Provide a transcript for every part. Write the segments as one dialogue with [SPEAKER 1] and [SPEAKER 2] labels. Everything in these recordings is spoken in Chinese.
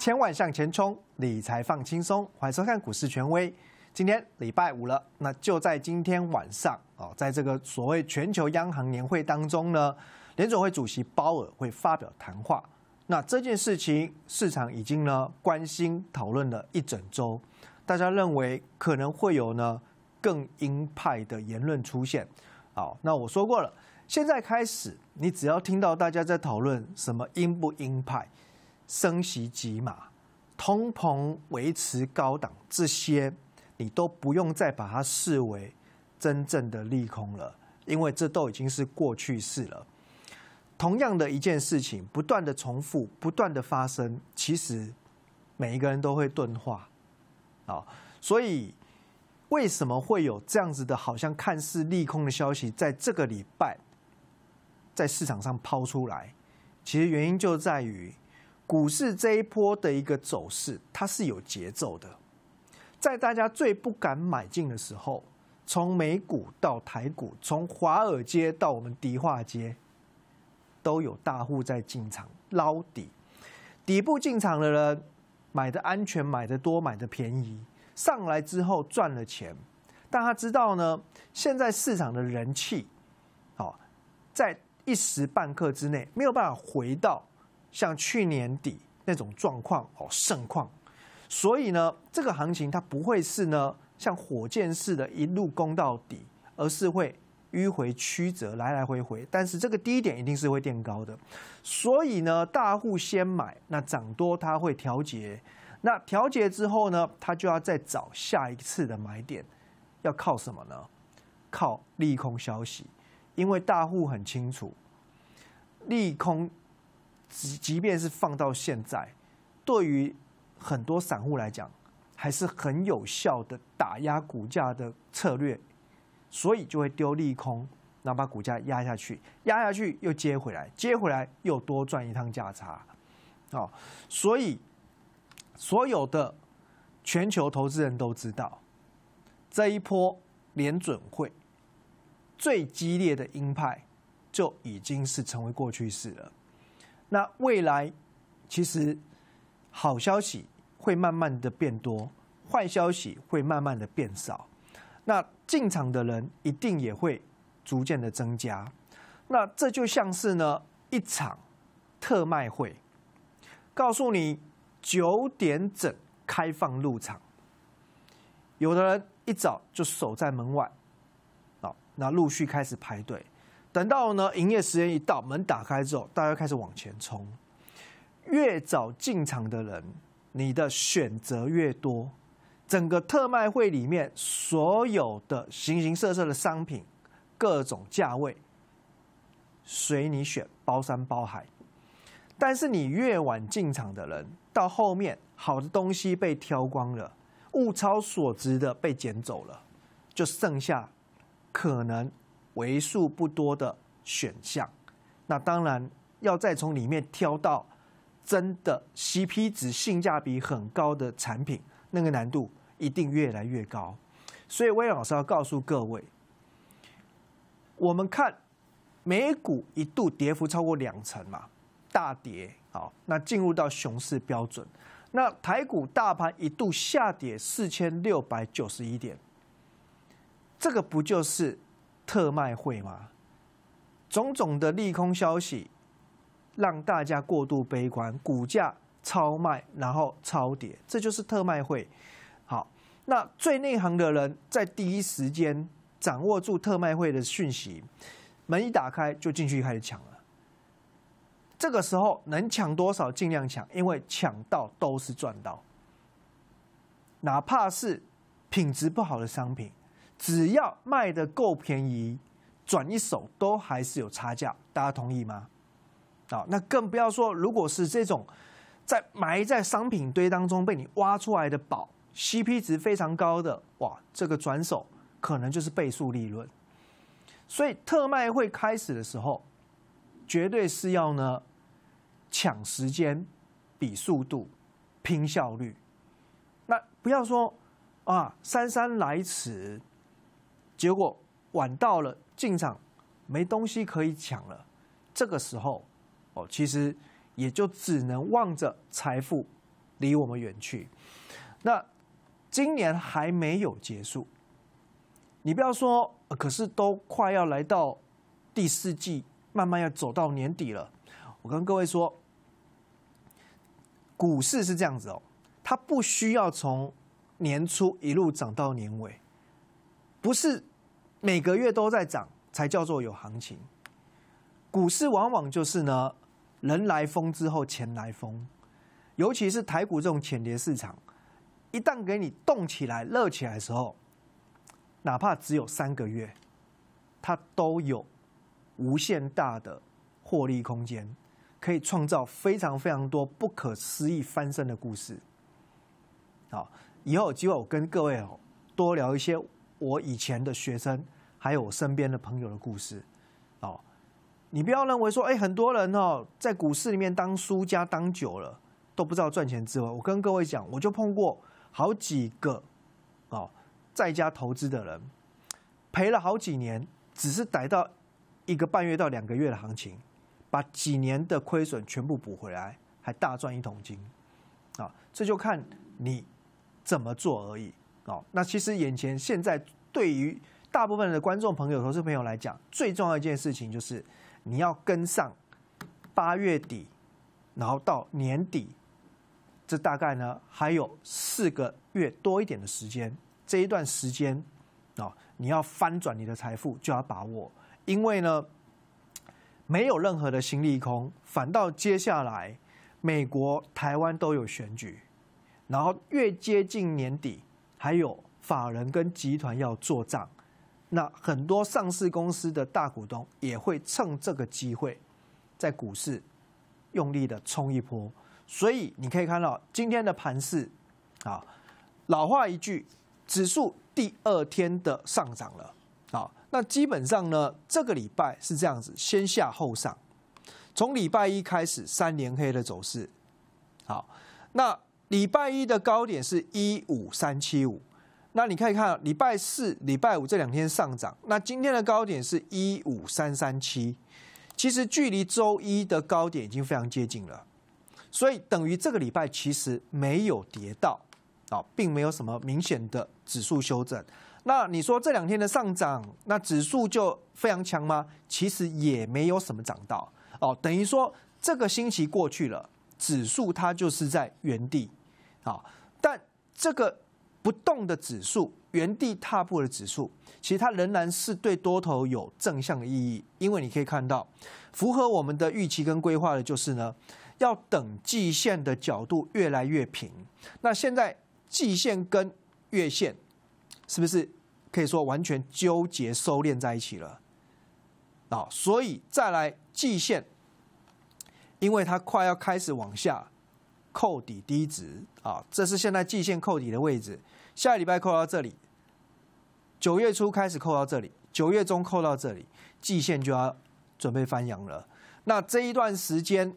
[SPEAKER 1] 千万向前冲，理财放轻松。欢迎收看股市权威。今天礼拜五了，那就在今天晚上哦，在这个所谓全球央行年会当中呢，联总会主席鲍尔会发表谈话。那这件事情市场已经呢关心讨论了一整周，大家认为可能会有呢更鹰派的言论出现。好，那我说过了，现在开始，你只要听到大家在讨论什么鹰不鹰派。升息骑码、通膨维持高档，这些你都不用再把它视为真正的利空了，因为这都已经是过去式了。同样的一件事情不断的重复，不断的发生，其实每一个人都会钝化啊。所以为什么会有这样子的，好像看似利空的消息在这个礼拜在市场上抛出来？其实原因就在于。股市这一波的一个走势，它是有节奏的。在大家最不敢买进的时候，从美股到台股，从华尔街到我们迪化街，都有大户在进场捞底。底部进场的人，买的安全，买的多，买的便宜，上来之后赚了钱。但他知道呢，现在市场的人气，哦，在一时半刻之内没有办法回到。像去年底那种状况哦，盛况。所以呢，这个行情它不会是呢像火箭式的一路攻到底，而是会迂回曲折，来来回回。但是这个低点一定是会垫高的。所以呢，大户先买，那涨多它会调节，那调节之后呢，它就要再找下一次的买点。要靠什么呢？靠利空消息，因为大户很清楚利空。即即便是放到现在，对于很多散户来讲，还是很有效的打压股价的策略，所以就会丢利空，然后把股价压下去，压下去又接回来，接回来又多赚一趟价差，哦，所以所有的全球投资人都知道，这一波联准会最激烈的鹰派就已经是成为过去式了。那未来，其实好消息会慢慢的变多，坏消息会慢慢的变少。那进场的人一定也会逐渐的增加。那这就像是呢一场特卖会，告诉你九点整开放入场，有的人一早就守在门外，好，那陆续开始排队。等到呢营业时间一到，门打开之后，大家开始往前冲。越早进场的人，你的选择越多。整个特卖会里面所有的形形色色的商品，各种价位，随你选，包山包海。但是你越晚进场的人，到后面好的东西被挑光了，物超所值的被捡走了，就剩下可能。为数不多的选项，那当然要再从里面挑到真的 CP 值性价比很高的产品，那个难度一定越来越高。所以魏老师要告诉各位，我们看美股一度跌幅超过两成嘛，大跌好，那进入到熊市标准。那台股大盘一度下跌四千六百九十一点，这个不就是？特卖会嘛，种种的利空消息让大家过度悲观，股价超卖，然后超跌，这就是特卖会。好，那最内行的人在第一时间掌握住特卖会的讯息，门一打开就进去开始抢了。这个时候能抢多少尽量抢，因为抢到都是赚到，哪怕是品质不好的商品。只要卖的够便宜，转一手都还是有差价，大家同意吗？啊，那更不要说，如果是这种在埋在商品堆当中被你挖出来的宝，CP 值非常高的，哇，这个转手可能就是倍数利润。所以特卖会开始的时候，绝对是要呢抢时间、比速度、拼效率。那不要说啊，姗姗来迟。结果晚到了进场，没东西可以抢了。这个时候，哦，其实也就只能望着财富离我们远去。那今年还没有结束，你不要说，可是都快要来到第四季，慢慢要走到年底了。我跟各位说，股市是这样子哦，它不需要从年初一路涨到年尾，不是。每个月都在涨，才叫做有行情。股市往往就是呢，人来疯之后钱来疯，尤其是台股这种潜跌市场，一旦给你动起来、热起来的时候，哪怕只有三个月，它都有无限大的获利空间，可以创造非常非常多不可思议翻身的故事。好，以后有机会我跟各位哦多聊一些。我以前的学生，还有我身边的朋友的故事，哦，你不要认为说，哎，很多人哦，在股市里面当输家当久了，都不知道赚钱。之外，我跟各位讲，我就碰过好几个，哦，在家投资的人，赔了好几年，只是逮到一个半月到两个月的行情，把几年的亏损全部补回来，还大赚一桶金，啊，这就看你怎么做而已。那其实眼前现在对于大部分的观众朋友、投资朋友来讲，最重要一件事情就是你要跟上八月底，然后到年底，这大概呢还有四个月多一点的时间。这一段时间啊，你要翻转你的财富，就要把握，因为呢没有任何的新利空，反倒接下来美国、台湾都有选举，然后越接近年底。还有法人跟集团要做账，那很多上市公司的大股东也会趁这个机会，在股市用力的冲一波。所以你可以看到今天的盘势，啊，老话一句，指数第二天的上涨了啊。那基本上呢，这个礼拜是这样子，先下后上，从礼拜一开始三连黑的走势。好，那。礼拜一的高点是一五三七五，那你可以看礼拜四、礼拜五这两天上涨，那今天的高点是一五三三七，其实距离周一的高点已经非常接近了，所以等于这个礼拜其实没有跌到啊，并没有什么明显的指数修正。那你说这两天的上涨，那指数就非常强吗？其实也没有什么涨到哦，等于说这个星期过去了，指数它就是在原地。啊！但这个不动的指数、原地踏步的指数，其实它仍然是对多头有正向的意义，因为你可以看到，符合我们的预期跟规划的就是呢，要等季线的角度越来越平。那现在季线跟月线，是不是可以说完全纠结收敛在一起了？啊！所以再来季线，因为它快要开始往下。扣底低值啊，这是现在季线扣底的位置。下礼拜扣到这里，九月初开始扣到这里，九月中扣到这里，季线就要准备翻阳了。那这一段时间，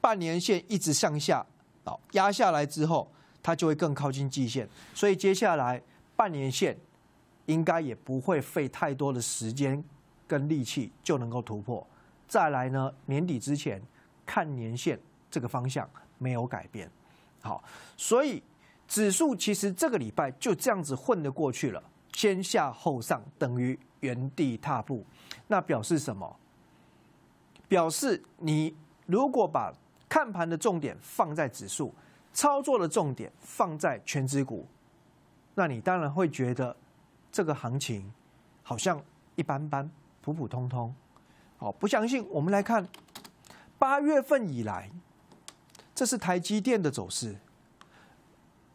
[SPEAKER 1] 半年线一直向下，好压下来之后，它就会更靠近季线。所以接下来半年线应该也不会费太多的时间跟力气就能够突破。再来呢，年底之前看年线这个方向。没有改变，好，所以指数其实这个礼拜就这样子混得过去了，先下后上等于原地踏步，那表示什么？表示你如果把看盘的重点放在指数，操作的重点放在全指股，那你当然会觉得这个行情好像一般般、普普通通。好，不相信？我们来看八月份以来。这是台积电的走势。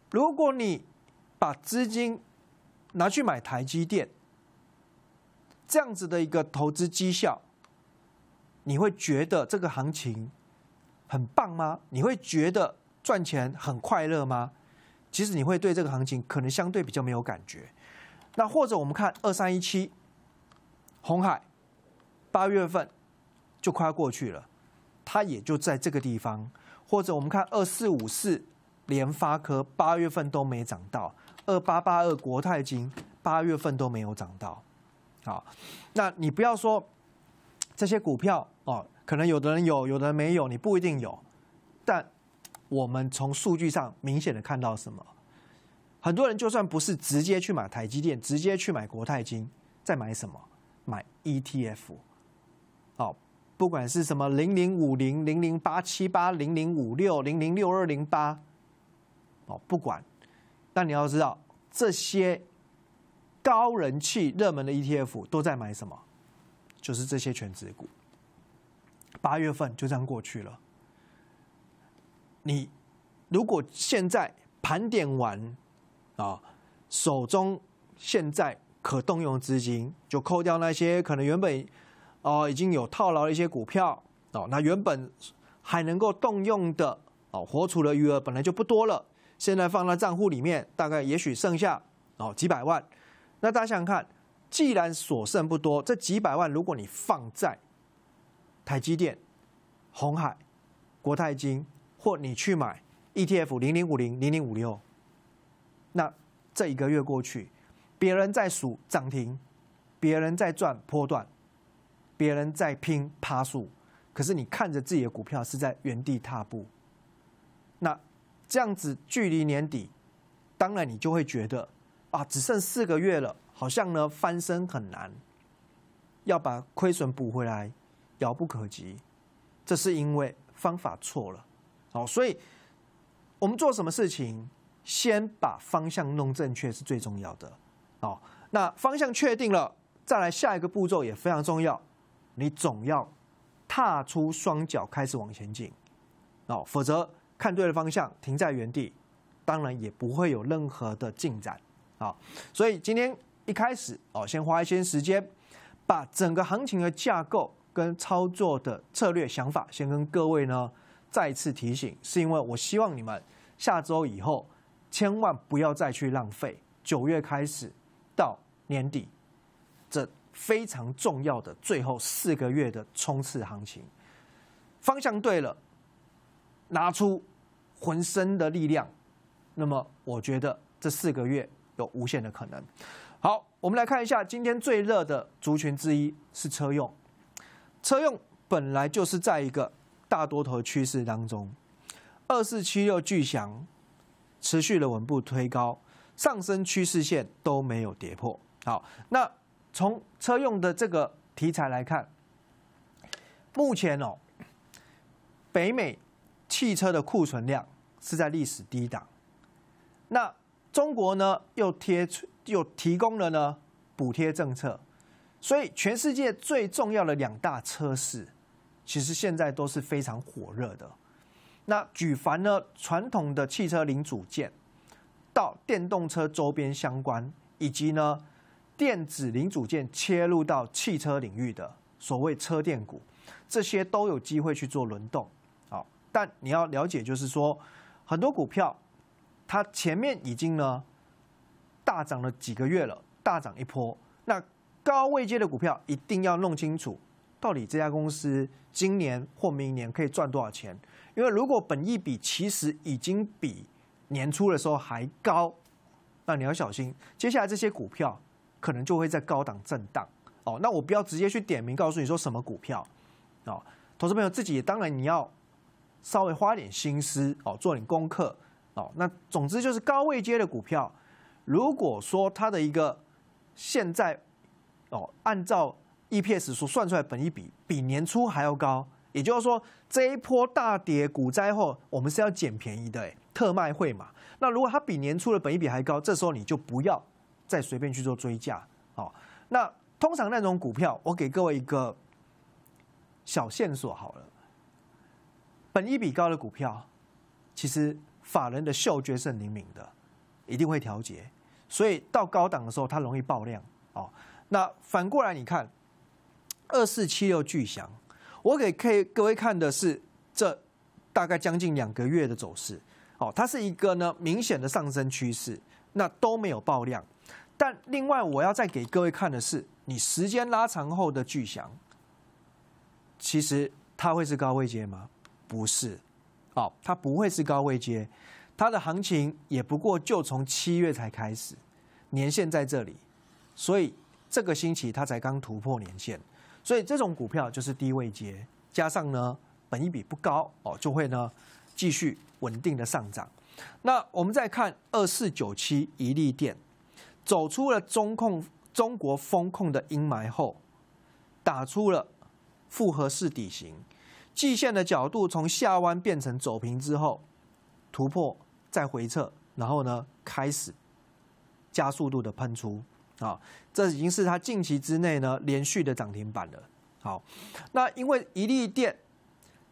[SPEAKER 1] 如果你把资金拿去买台积电，这样子的一个投资绩效，你会觉得这个行情很棒吗？你会觉得赚钱很快乐吗？其实你会对这个行情可能相对比较没有感觉。那或者我们看二三一七，红海八月份就快要过去了，它也就在这个地方。或者我们看二四五四联发科八月份都没涨到二八八二国泰金八月份都没有涨到，好，那你不要说这些股票哦，可能有的人有，有的人没有，你不一定有。但我们从数据上明显的看到什么？很多人就算不是直接去买台积电，直接去买国泰金，再买什么？买 ETF。不管是什么零零五零零零八七八零零五六零零六二零八，哦，不管，但你要知道这些高人气热门的 ETF 都在买什么，就是这些全职股。八月份就这样过去了，你如果现在盘点完啊，手中现在可动用资金，就扣掉那些可能原本。哦，已经有套牢的一些股票，哦，那原本还能够动用的，哦，活储的余额本来就不多了，现在放在账户里面，大概也许剩下哦几百万。那大家想想看，既然所剩不多，这几百万如果你放在台积电、红海、国泰金，或你去买 ETF 零零五零零零五六，那这一个月过去，别人在数涨停，别人在赚波段。别人在拼爬速，可是你看着自己的股票是在原地踏步，那这样子距离年底，当然你就会觉得啊，只剩四个月了，好像呢翻身很难，要把亏损补回来遥不可及。这是因为方法错了，好，所以我们做什么事情，先把方向弄正确是最重要的。好，那方向确定了，再来下一个步骤也非常重要。你总要踏出双脚开始往前进，哦，否则看对了方向停在原地，当然也不会有任何的进展啊。所以今天一开始，哦，先花一些时间，把整个行情的架构跟操作的策略想法，先跟各位呢再次提醒，是因为我希望你们下周以后千万不要再去浪费九月开始到年底这。非常重要的最后四个月的冲刺行情，方向对了，拿出浑身的力量，那么我觉得这四个月有无限的可能。好，我们来看一下今天最热的族群之一是车用，车用本来就是在一个大多头趋势当中，二四七六巨翔持续的稳步推高，上升趋势线都没有跌破。好，那。从车用的这个题材来看，目前哦，北美汽车的库存量是在历史低档，那中国呢又贴又提供了呢补贴政策，所以全世界最重要的两大车市，其实现在都是非常火热的。那举凡呢传统的汽车零组件，到电动车周边相关，以及呢。电子零组件切入到汽车领域的所谓车电股，这些都有机会去做轮动，好，但你要了解就是说，很多股票它前面已经呢大涨了几个月了，大涨一波，那高位接的股票一定要弄清楚，到底这家公司今年或明年可以赚多少钱？因为如果本益比其实已经比年初的时候还高，那你要小心接下来这些股票。可能就会在高档震荡，哦，那我不要直接去点名告诉你说什么股票，哦，投资朋友自己当然你要稍微花点心思哦，做点功课哦，那总之就是高位接的股票，如果说它的一个现在哦，按照 EPS 所算出来本益比比年初还要高，也就是说这一波大跌股灾后，我们是要捡便宜的特卖会嘛，那如果它比年初的本益比还高，这时候你就不要。再随便去做追加，好，那通常那种股票，我给各位一个小线索好了。本一比高的股票，其实法人的嗅觉是很灵敏的，一定会调节，所以到高档的时候，它容易爆量哦，那反过来你看，二四七六巨响，我给 K 各位看的是这大概将近两个月的走势，哦，它是一个呢明显的上升趋势，那都没有爆量。但另外，我要再给各位看的是，你时间拉长后的巨翔，其实它会是高位接吗？不是，哦，它不会是高位接，它的行情也不过就从七月才开始，年限在这里，所以这个星期它才刚突破年限，所以这种股票就是低位接，加上呢，本一比不高哦，就会呢继续稳定的上涨。那我们再看二四九七一利电。走出了中控中国风控的阴霾后，打出了复合式底型，季线的角度从下弯变成走平之后，突破再回撤，然后呢开始加速度的喷出啊！这已经是它近期之内呢连续的涨停板了。好，那因为一力电，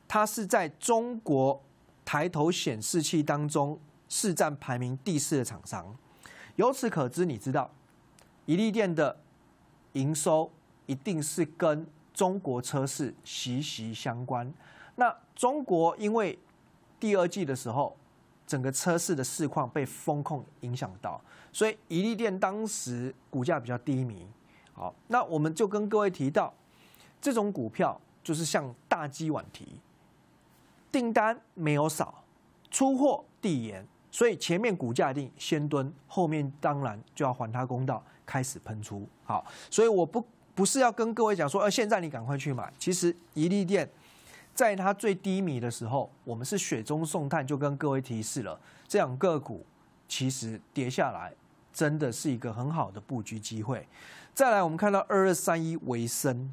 [SPEAKER 1] 它是在中国抬头显示器当中是占排名第四的厂商。由此可知，你知道，伊利店的营收一定是跟中国车市息息相关。那中国因为第二季的时候，整个车市的市况被风控影响到，所以伊利店当时股价比较低迷。好，那我们就跟各位提到，这种股票就是像大鸡晚提，订单没有少，出货递延。所以前面股价定先蹲，后面当然就要还他公道，开始喷出。好，所以我不不是要跟各位讲说，呃，现在你赶快去买。其实一利店，在它最低迷的时候，我们是雪中送炭，就跟各位提示了。这样个股其实跌下来真的是一个很好的布局机会。再来，我们看到二二三一维生，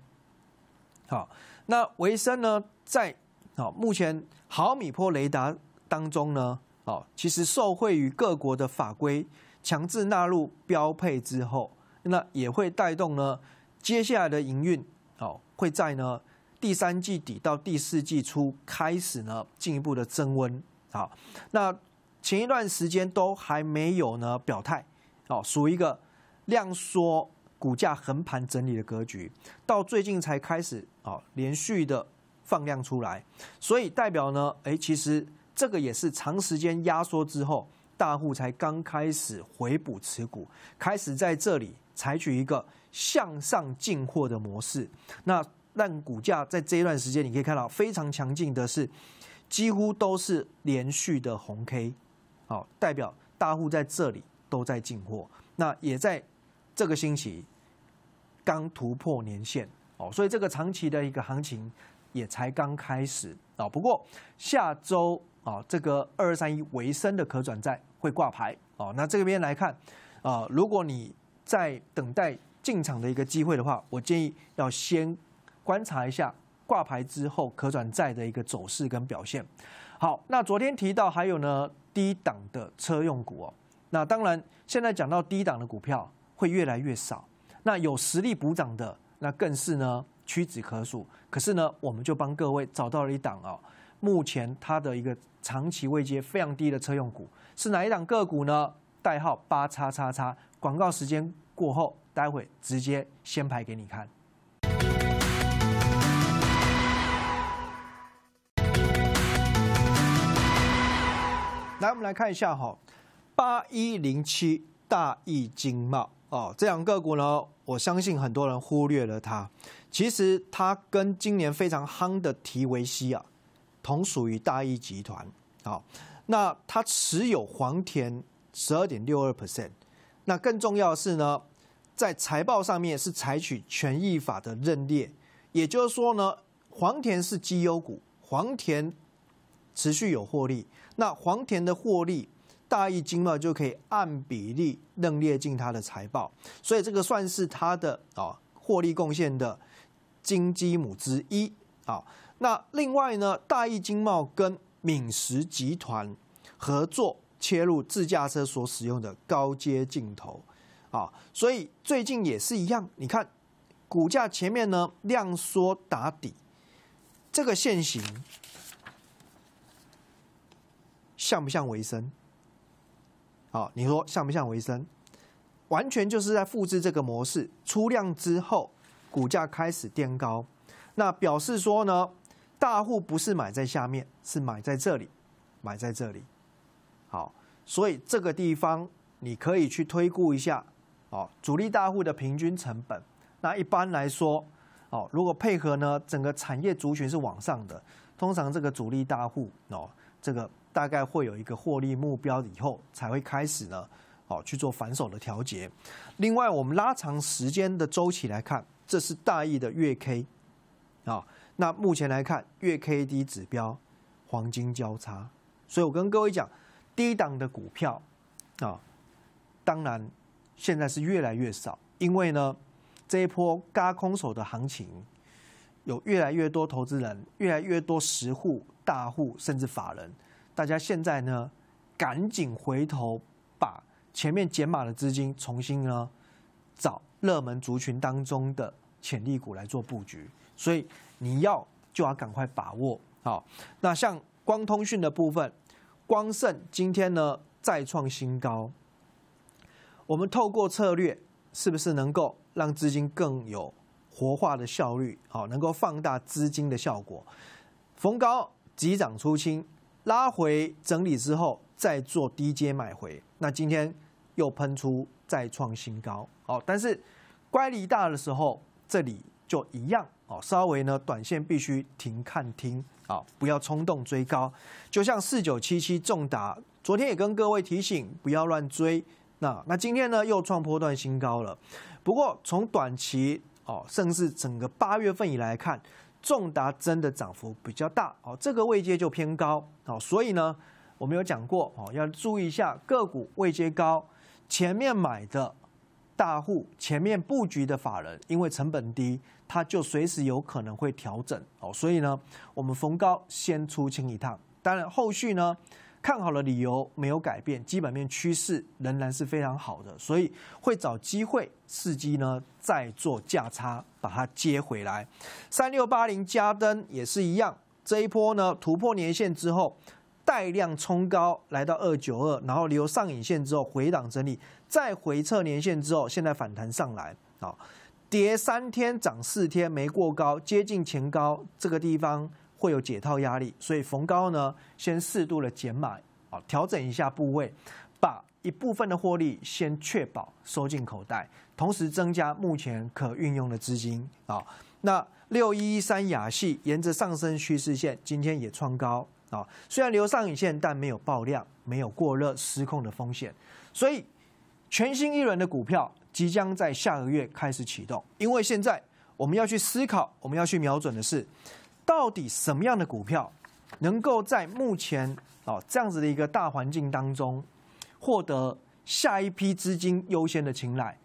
[SPEAKER 1] 好，那维生呢，在好目前毫米波雷达当中呢。哦，其实受惠于各国的法规强制纳入标配之后，那也会带动呢接下来的营运哦会在呢第三季底到第四季初开始呢进一步的增温啊。那前一段时间都还没有呢表态哦，属一个量缩股价横盘整理的格局，到最近才开始啊连续的放量出来，所以代表呢，哎其实。这个也是长时间压缩之后，大户才刚开始回补持股，开始在这里采取一个向上进货的模式。那让股价在这一段时间，你可以看到非常强劲的是，几乎都是连续的红 K，好，代表大户在这里都在进货。那也在这个星期刚突破年线，哦，所以这个长期的一个行情也才刚开始啊。不过下周。啊，这个二二三一维生的可转债会挂牌哦。那这边来看，啊，如果你在等待进场的一个机会的话，我建议要先观察一下挂牌之后可转债的一个走势跟表现。好，那昨天提到还有呢低档的车用股哦。那当然，现在讲到低档的股票会越来越少，那有实力补涨的那更是呢屈指可数。可是呢，我们就帮各位找到了一档哦。目前它的一个长期位接非常低的车用股是哪一档个股呢？代号八叉叉叉。广告时间过后，待会直接先排给你看。来，我们来看一下哈，八一零七大益经贸哦，这两个股呢，我相信很多人忽略了它。其实它跟今年非常夯的提维西啊。同属于大亿集团，好，那它持有黄田十二点六二 percent，那更重要的是呢，在财报上面是采取权益法的认列，也就是说呢，黄田是绩优股，黄田持续有获利，那黄田的获利，大益经贸就可以按比例认列进它的财报，所以这个算是它的啊获利贡献的金鸡母之一，啊。那另外呢，大益经贸跟敏实集团合作切入自驾车所使用的高阶镜头啊，所以最近也是一样。你看股价前面呢量缩打底，这个线型像不像维生？好，你说像不像维生？完全就是在复制这个模式，出量之后股价开始垫高，那表示说呢？大户不是买在下面，是买在这里，买在这里。好，所以这个地方你可以去推估一下。哦，主力大户的平均成本。那一般来说，哦，如果配合呢，整个产业族群是往上的，通常这个主力大户哦，这个大概会有一个获利目标以后才会开始呢，哦，去做反手的调节。另外，我们拉长时间的周期来看，这是大意的月 K，啊。那目前来看，月 K D 指标黄金交叉，所以我跟各位讲，低档的股票啊，当然现在是越来越少，因为呢这一波加空手的行情，有越来越多投资人，越来越多十户大户甚至法人，大家现在呢赶紧回头把前面减码的资金重新呢找热门族群当中的潜力股来做布局，所以。你要就要赶快把握好。那像光通讯的部分，光盛今天呢再创新高。我们透过策略，是不是能够让资金更有活化的效率？好，能够放大资金的效果。逢高急涨出清，拉回整理之后再做低阶买回。那今天又喷出再创新高，哦，但是乖离大的时候，这里就一样。哦，稍微呢，短线必须停看停啊，不要冲动追高。就像四九七七重达，昨天也跟各位提醒，不要乱追。那那今天呢，又创波段新高了。不过从短期哦，甚至整个八月份以来看，重达真的涨幅比较大哦，这个位阶就偏高哦，所以呢，我们有讲过哦，要注意一下个股位阶高，前面买的。大户前面布局的法人，因为成本低，他就随时有可能会调整哦，所以呢，我们逢高先出清一趟。当然，后续呢，看好的理由没有改变，基本面趋势仍然是非常好的，所以会找机会伺机呢再做价差，把它接回来。三六八零加登也是一样，这一波呢突破年线之后。带量冲高来到二九二，然后留上影线之后回档整理，再回测年线之后，现在反弹上来啊，跌三天涨四天没过高，接近前高这个地方会有解套压力，所以逢高呢先适度的减码，啊，调整一下部位，把一部分的获利先确保收进口袋，同时增加目前可运用的资金啊。那六一三雅系沿着上升趋势线，今天也创高。啊，虽然留上影线，但没有爆量，没有过热失控的风险。所以，全新一轮的股票即将在下个月开始启动。因为现在我们要去思考，我们要去瞄准的是，到底什么样的股票能够在目前啊这样子的一个大环境当中获得下一批资金优先的青睐？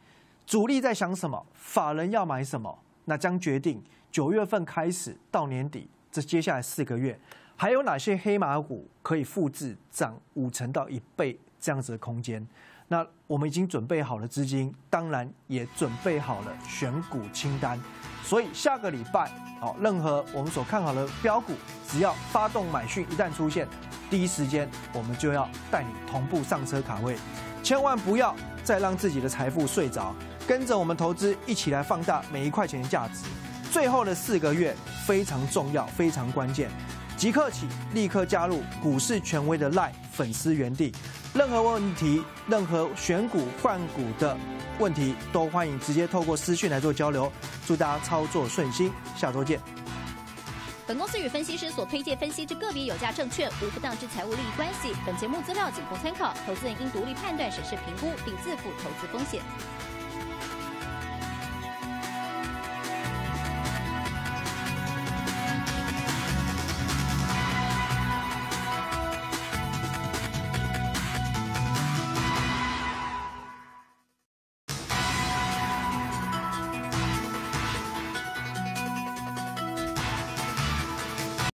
[SPEAKER 1] 主力在想什么？法人要买什么？那将决定九月份开始到年底这接下来四个月。还有哪些黑马股可以复制涨五成到一倍这样子的空间？那我们已经准备好了资金，当然也准备好了选股清单。所以下个礼拜，好，任何我们所看好的标股，只要发动买讯一旦出现，第一时间我们就要带你同步上车卡位。千万不要再让自己的财富睡着，跟着我们投资一起来放大每一块钱的价值。最后的四个月非常重要，非常关键。即刻起，立刻加入股市权威的赖粉丝园地。任何问题，任何选股换股的问题，都欢迎直接透过私讯来做交流。祝大家操作顺心，下周见。本公司与分析师所推荐分析之个别有价证券，无不当之财务利益关系。本节目资料仅供参考，投资人应独立判断、审视评估，并自负投资风险。